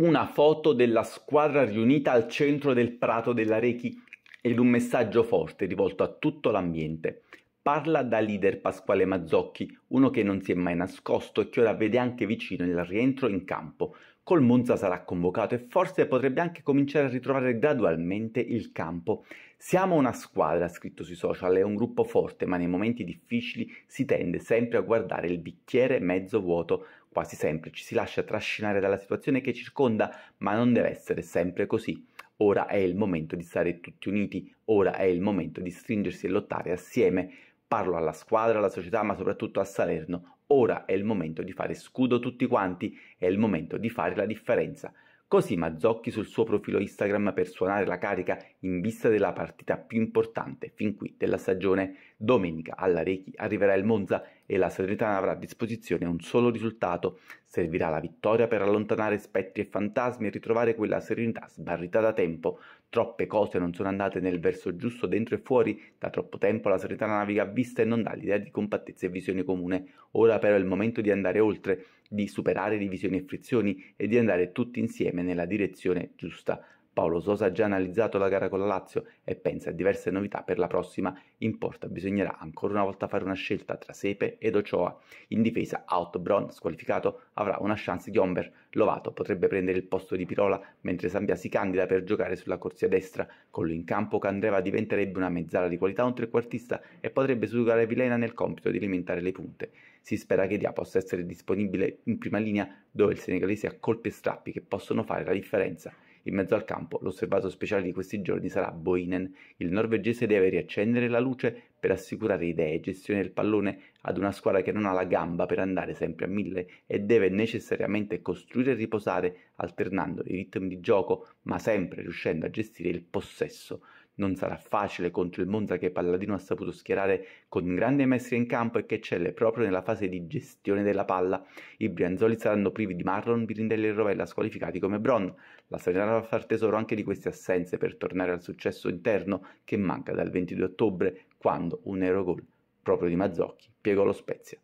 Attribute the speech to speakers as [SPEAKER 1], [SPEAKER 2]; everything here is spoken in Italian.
[SPEAKER 1] una foto della squadra riunita al centro del prato della Rechi ed un messaggio forte rivolto a tutto l'ambiente. Parla da leader Pasquale Mazzocchi, uno che non si è mai nascosto e che ora vede anche vicino il rientro in campo. Col Monza sarà convocato e forse potrebbe anche cominciare a ritrovare gradualmente il campo. Siamo una squadra, ha scritto sui social, è un gruppo forte, ma nei momenti difficili si tende sempre a guardare il bicchiere mezzo vuoto. Quasi sempre ci si lascia trascinare dalla situazione che circonda, ma non deve essere sempre così. Ora è il momento di stare tutti uniti, ora è il momento di stringersi e lottare assieme. Parlo alla squadra, alla società, ma soprattutto a Salerno. Ora è il momento di fare scudo tutti quanti, è il momento di fare la differenza. Così Mazzocchi sul suo profilo Instagram per suonare la carica in vista della partita più importante fin qui della stagione. Domenica alla Rechi arriverà il Monza e la Salernitana avrà a disposizione un solo risultato. Servirà la vittoria per allontanare spettri e fantasmi e ritrovare quella serenità sbarrita da tempo. Troppe cose non sono andate nel verso giusto dentro e fuori, da troppo tempo la Salernitana naviga a vista e non dà l'idea di compattezza e visione comune. Ora però è il momento di andare oltre, di superare divisioni e frizioni e di andare tutti insieme nella direzione giusta. Paolo Sosa ha già analizzato la gara con la Lazio e pensa a diverse novità per la prossima. In porta bisognerà ancora una volta fare una scelta tra Sepe ed Ochoa. In difesa Outbron, squalificato, avrà una chance di Omber. Lovato potrebbe prendere il posto di Pirola, mentre Sambia si candida per giocare sulla corsia destra. Con lui in campo Candreva diventerebbe una mezzala di qualità un trequartista e potrebbe sudurare Vilena nel compito di alimentare le punte. Si spera che Dia possa essere disponibile in prima linea, dove il senegalese ha colpi e strappi che possono fare la differenza. In mezzo al campo, l'osservato speciale di questi giorni sarà Boinen. Il norvegese deve riaccendere la luce per assicurare idee e gestione del pallone ad una squadra che non ha la gamba per andare sempre a mille e deve necessariamente costruire e riposare alternando i ritmi di gioco ma sempre riuscendo a gestire il possesso non sarà facile contro il Monza che Palladino ha saputo schierare con grande maestria in campo e che eccelle proprio nella fase di gestione della palla. I Brianzoli saranno privi di Marlon, Birindelli e Rovella squalificati come Bron. La Salernitana va a far tesoro anche di queste assenze per tornare al successo interno che manca dal 22 ottobre quando un aerogol proprio di Mazzocchi piegò lo Spezia.